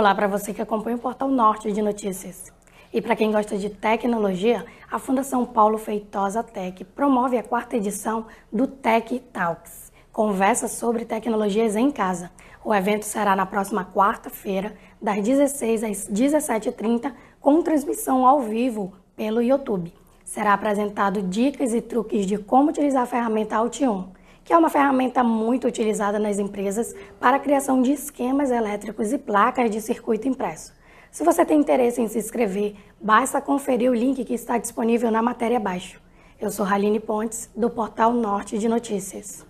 Olá para você que acompanha o Portal Norte de Notícias. E para quem gosta de tecnologia, a Fundação Paulo Feitosa Tech promove a quarta edição do Tech Talks, conversa sobre tecnologias em casa. O evento será na próxima quarta-feira, das 16 às 17h30, com transmissão ao vivo pelo YouTube. Será apresentado dicas e truques de como utilizar a ferramenta Altium que é uma ferramenta muito utilizada nas empresas para a criação de esquemas elétricos e placas de circuito impresso. Se você tem interesse em se inscrever, basta conferir o link que está disponível na matéria abaixo. Eu sou Raline Pontes, do Portal Norte de Notícias.